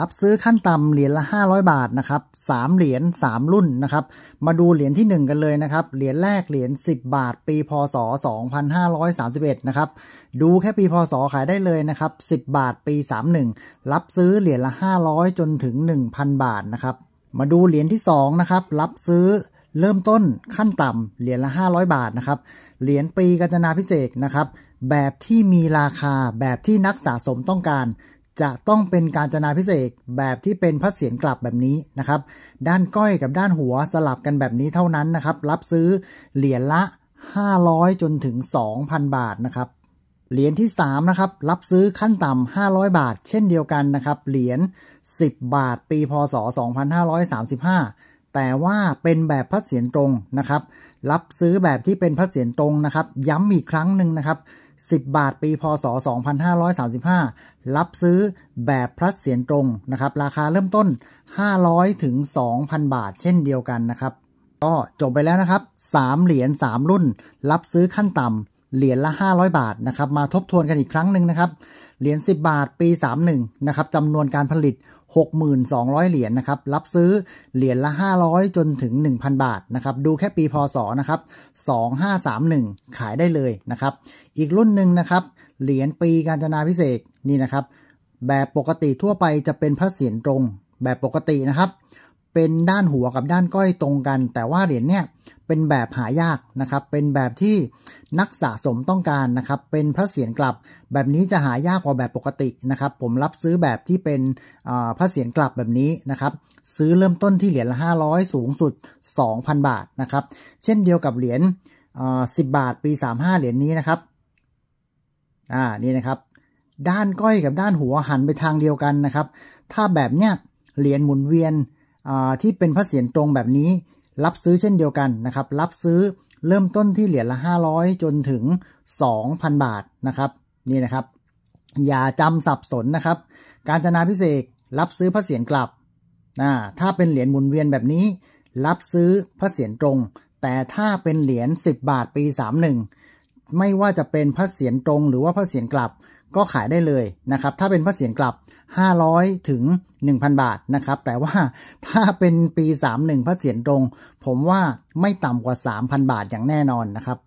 รับซื้อขั้นต่ำเหรียญละ500บาทนะครับ3เหรียญ3รุ่นนะครับ มาดูเหรียญที่1กันเลยนะครับ เหรียญแรกเหรียญ10 บาท ปีพศ2531นะครับดูแค่ปีพศขายได้เลยนะครับ 10 บาทปี31รับซื้อเหรียญละ500จนถึง1,000บาทนะครับ มาดูเหรียญที่2นะครับ รับซื้อเริ่มต้นขั้นต่ำเหรียญละ500บาทนะครับ เหรียญปีกาจนาพิเศษนะครับ แบบที่มีราคาแบบที่นักสะสมต้องการจะต้องเป็นการจนาพิเศษแบบที่เป็นพัดเสียงกลับแบบนี้นะครับ ด้านก้อยกับด้านหัวสลับกันแบบนี้เท่านั้นนะครับ รับซื้อเหรียญละ 500 จนถึง 2,000 บาทนะครับ เหรียญที่3นะครับ รับซื้อขั้นต่ำ 500 บาท เช่นเดียวกันนะครับ เหรียญ 10 บาท ปี พศ 2535 แต่ว่าเป็นแบบพัดเสียงตรงนะครับ รับซื้อแบบที่เป็นพัดเสียงตรงนะครับ ย้ำอีกครั้งหนึ่งนะครับ10 บาทปีพศ2535รับซื้อแบบพลัสเสียนตรงนะครับ ราคาเริ่มต้น 500 ถึง 2,000 บาท เช่นเดียวกันนะครับ ก็จบไปแล้วนะครับ3เหรียญ3รุ่น รับซื้อขั้นต่ำเหรียญละ 500 บาทนะครับมาทบทวนกันอีกครั้งหนึ่งนะครับเหรียญ10 บาทปี 31นะครับจำนวนการผลิต6,200 เหรียญนนะครับ รับซื้อเหรียญละ 500 จนถึง 1,000 บาทนะครับ ดูแค่ปีพศนะครับ 2531 ขายได้เลยนะครับ อีกรุ่นหนึ่งนะครับ เหรียญปีการจนาพิเศษนี่นะครับ แบบปกติทั่วไปจะเป็นพระเศียรตรงแบบปกตินะครับเป็นด้านหัวกับด้านก้อยตรงกัน แต่ว่าเหรียญเนี่ยเป็นแบบหายากนะครับ เป็นแบบที่นักสะสมต้องการนะครับ เป็นพระเศียรกลับแบบนี้จะหายากกว่าแบบปกตินะครับ ผมรับซื้อแบบที่เป็นพระเศียรกลับแบบนี้นะครับ ซื้อเริ่มต้นที่เหรียญละ500สูงสุด 2,000 บาทนะครับ เช่นเดียวกับเหรียญ10 บาทปี 35 เหรียญนี้นะครับอ่านี่นะครับ ด้านก้อยกับด้านหัวหันไปทางเดียวกันนะครับ ถ้าแบบเนี้ยเหรียญหมุนเวียนที่เป็นพระเศียรตรงแบบนี้ รับซื้อเช่นเดียวกันนะครับ รับซื้อเริ่มต้นที่เหรียญละ 500 จนถึง 2,000 บาทนะครับนี่นะครับ อย่าจำสับสนนะครับ การจนาพิเศษรับซื้อพระเศียรกลับนะถ้าเป็นเหรียญหมุนเวียนแบบนี้ รับซื้อพระเศียรตรง แต่ถ้าเป็นเหรียญ10บาทปี31ไม่ว่าจะเป็น พระเศียรตรงหรือว่าพระเศียรกลับก็ขายได้เลยนะครับ ถ้าเป็นพระเสียงกลับ 500 ถึง 1,000 บาทนะครับ แต่ว่าถ้าเป็นปี 31พระเสียงตรง ผมว่าไม่ต่ำกว่า 3,000 บาทอย่างแน่นอนนะครับ